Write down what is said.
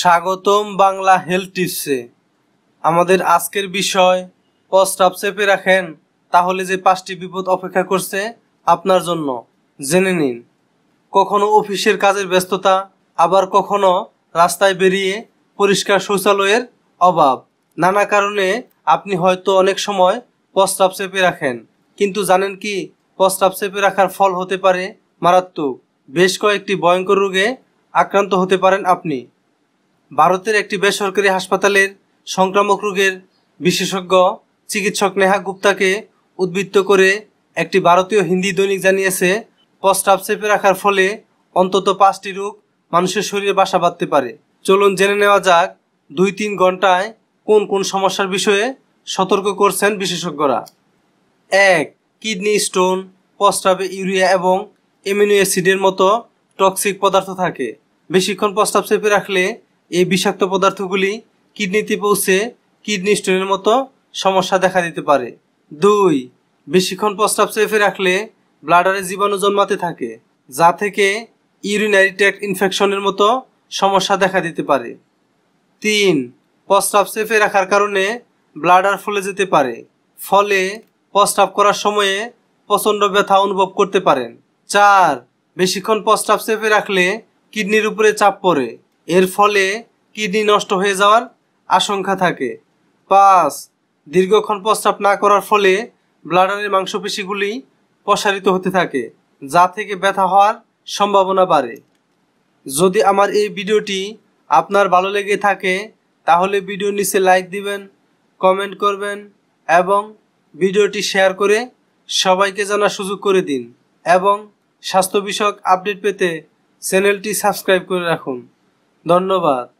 স্বাগতম বাংলা হেলথ টিপসে আমাদের আজকের বিষয় প্রস্তাব চেপে রাখেন তাহলে যে পাঁচটি বিপদ অপেক্ষা করছে আপনার জন্য জেনে নিন কখনো অফিসের কাজের ব্যস্ততা আবার কখনো রাস্তায় বেরিয়ে পরিষ্কার শৌচালয়ের অভাব নানা কারণে আপনি হয়তো অনেক সময় প্রস্তাব চেপে রাখেন কিন্তু জানেন কি প্রস্তাব চেপে রাখার ফল হতে পারে মারাত্মক বেশ কয়েকটি ভয়ঙ্কর রোগে আক্রান্ত হতে পারেন আপনি ভারতের একটি বেসরকারি হাসপাতালের সংক্রামক রোগের বিশেষজ্ঞ চিকিৎসক নেহা গুপ্তাকে উদ্বৃত্ত করে একটি ভারতীয় হিন্দি দৈনিক জানিয়েছে প্রস্তাব চেপে রাখার ফলে অন্তত পাঁচটি রোগ মানুষের শরীরে বাসা বাঁধতে পারে চলুন জেনে নেওয়া যাক দুই তিন ঘন্টায় কোন কোন সমস্যার বিষয়ে সতর্ক করছেন বিশেষজ্ঞরা এক কিডনি স্টোন প্রস্তাবে ইউরিয়া এবং অ্যামিনো অ্যাসিডের মতো টক্সিক পদার্থ থাকে বেশিক্ষণ প্রস্তাব চেপে রাখলে এই বিষাক্ত পদার্থগুলি কিডনিতে পৌঁছে কিডনি স্টোনের মতো সমস্যা দেখা দিতে পারে দুই বেশিক্ষণ প্রস্রাব চেপে রাখলে ব্লাডারে জীবাণু জন্মাতে থাকে যা থেকে ইউরিনারি ট্র্যাক্ট ইনফেকশনের মতো সমস্যা দেখা দিতে পারে তিন প্রস্রাব চেপে রাখার কারণে ব্লাডার ফুলে যেতে পারে ফলে প্রস্রাব করার সময়ে প্রচণ্ড ব্যথা অনুভব করতে পারেন চার বেশিক্ষণ প্রস্রাব চেপে রাখলে কিডনির উপরে চাপ পড়ে এর ফলে কিডনি নষ্ট হয়ে যাওয়ার আশঙ্কা থাকে পাঁচ দীর্ঘক্ষণ প্রস্রাব না করার ফলে ব্লাডারের মাংসপেশিগুলি প্রসারিত হতে থাকে যা থেকে ব্যথা হওয়ার সম্ভাবনা বাড়ে যদি আমার এই ভিডিওটি আপনার ভালো লেগে থাকে তাহলে ভিডিও নিচে লাইক দিবেন কমেন্ট করবেন এবং ভিডিওটি শেয়ার করে সবাইকে জানার সুযোগ করে দিন এবং স্বাস্থ্য বিষয়ক আপডেট পেতে চ্যানেলটি সাবস্ক্রাইব করে রাখুন ধন্যবাদ